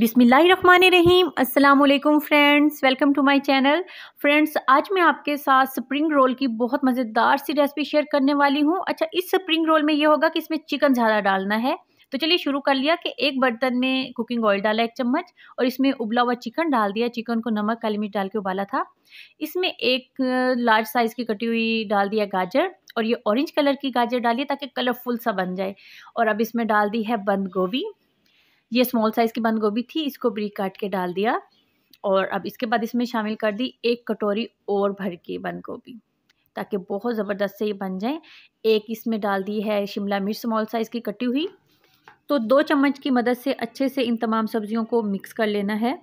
बिसमीम् अल्लाम friends welcome to my channel friends आज मैं आपके साथ स्प्रिंग रोल की बहुत मज़ेदार सी रेसिपी शेयर करने वाली हूँ अच्छा इस स्प्रिंग रोल में ये होगा कि इसमें चिकन ज़्यादा डालना है तो चलिए शुरू कर लिया कि एक बर्तन में कुकिंग ऑयल डाला एक चम्मच और इसमें उबला हुआ चिकन डाल दिया चिकन को नमक काली मिर्च डाल के उबाला था इसमें एक लार्ज साइज़ की कटी हुई डाल दिया गाजर और ये ऑरेंज कलर की गाजर डालिए ताकि कलरफुल सा बन जाए और अब इसमें डाल दी है बंद गोभी ये स्मॉल साइज़ की बंद गोभी थी इसको ब्रिक काट के डाल दिया और अब इसके बाद इसमें शामिल कर दी एक कटोरी और भर के बंद गोभी ताकि बहुत ज़बरदस्त से ये बन जाए एक इसमें डाल दी है शिमला मिर्च स्मॉल साइज़ की कटी हुई तो दो चम्मच की मदद से अच्छे से इन तमाम सब्जियों को मिक्स कर लेना है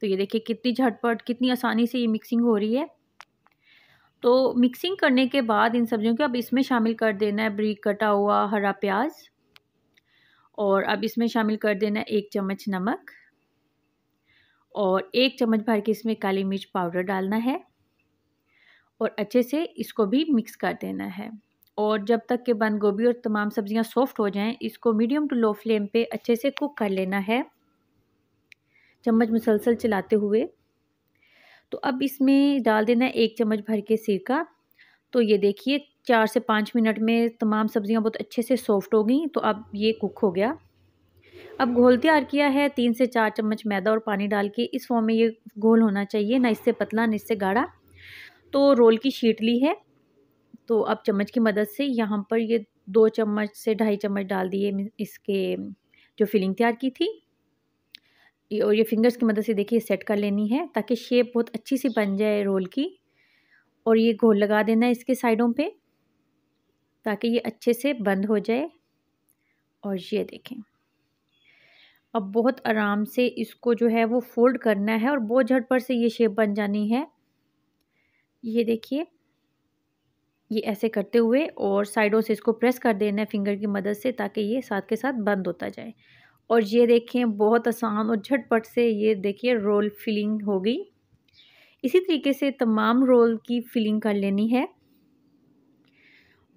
तो ये देखिए कितनी झटपट कितनी आसानी से ये मिक्सिंग हो रही है तो मिक्सिंग करने के बाद इन सब्जियों को अब इसमें शामिल कर देना है ब्रीक कटा हुआ हरा प्याज और अब इसमें शामिल कर देना एक चम्मच नमक और एक चम्मच भर के इसमें काली मिर्च पाउडर डालना है और अच्छे से इसको भी मिक्स कर देना है और जब तक के बंद गोभी और तमाम सब्ज़ियां सॉफ्ट हो जाएं इसको मीडियम टू लो फ्लेम पे अच्छे से कुक कर लेना है चम्मच मुसलसल चलाते हुए तो अब इसमें डाल देना एक चम्मच भर के सिरका तो ये देखिए चार से पाँच मिनट में तमाम सब्ज़ियाँ बहुत अच्छे से सॉफ्ट हो गई तो अब ये कुक हो गया अब घोल तैयार किया है तीन से चार चम्मच मैदा और पानी डाल के इस फॉर्म में ये घोल होना चाहिए ना इससे पतला ना इससे गाढ़ा तो रोल की शीट ली है तो अब चम्मच की मदद से यहाँ पर ये दो चम्मच से ढाई चम्मच डाल दिए इसके जो फिलिंग तैयार की थी और ये फिंगर्स की मदद से देखिए सेट कर लेनी है ताकि शेप बहुत अच्छी सी बन जाए रोल की और ये घोल लगा देना है इसके साइडों पर ताकि ये अच्छे से बंद हो जाए और ये देखें अब बहुत आराम से इसको जो है वो फोल्ड करना है और बहुत झटपट से ये शेप बन जानी है ये देखिए ये ऐसे करते हुए और साइडों से इसको प्रेस कर देना है फिंगर की मदद से ताकि ये साथ के साथ बंद होता जाए और ये देखें बहुत आसान और झटपट से ये देखिए रोल फिलिंग हो गई इसी तरीके से तमाम रोल की फिलिंग कर लेनी है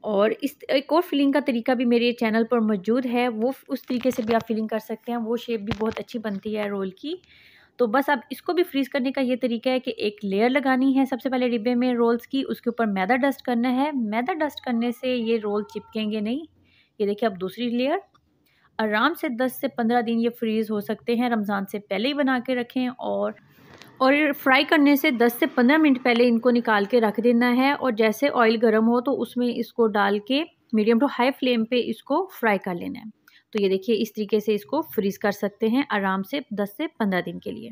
और इस एक और फिलिंग का तरीका भी मेरे चैनल पर मौजूद है वो उस तरीके से भी आप फिलिंग कर सकते हैं वो शेप भी बहुत अच्छी बनती है रोल की तो बस अब इसको भी फ्रीज़ करने का ये तरीका है कि एक लेयर लगानी है सबसे पहले डिब्बे में रोल्स की उसके ऊपर मैदा डस्ट करना है मैदा डस्ट करने से ये रोल चिपकेंगे नहीं ये देखिए अब दूसरी लेयर आराम से 10 से 15 दिन ये फ्रीज़ हो सकते हैं रमज़ान से पहले ही बना के रखें और और फ्राई करने से 10 से 15 मिनट पहले इनको निकाल के रख देना है और जैसे ऑयल गर्म हो तो उसमें इसको डाल के मीडियम टू हाई फ्लेम पे इसको फ्राई कर लेना है तो ये देखिए इस तरीके से इसको फ्रीज़ कर सकते हैं आराम से 10 से 15 दिन के लिए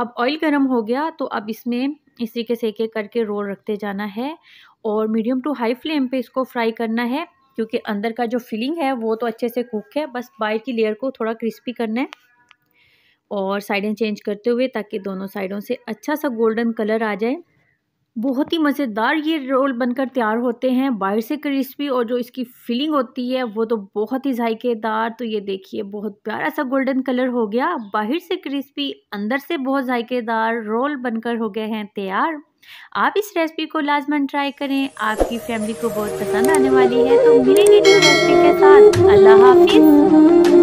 अब ऑयल गर्म हो गया तो अब इसमें इस तरीके से एक एक करके रोल रखते जाना है और मीडियम टू हाई फ्लेम पर इसको फ्राई करना है क्योंकि अंदर का जो फिलिंग है वो तो अच्छे से कुक है बस बाहर की लेयर को थोड़ा क्रिस्पी करना है और साइडें चेंज करते हुए ताकि दोनों साइडों से अच्छा सा गोल्डन कलर आ जाए बहुत ही मज़ेदार ये रोल बनकर तैयार होते हैं बाहर से क्रिस्पी और जो इसकी फीलिंग होती है वो तो बहुत ही जायकेदार तो ये देखिए बहुत प्यारा सा गोल्डन कलर हो गया बाहर से क्रिस्पी अंदर से बहुत जायकेदार रोल बनकर हो गए हैं तैयार आप इस रेसिपी को लाजमन ट्राई करें आपकी फैमिली को बहुत पसंद आने वाली है तो मिलेंगे रेसिपी के साथ अल्लाह हाफिज़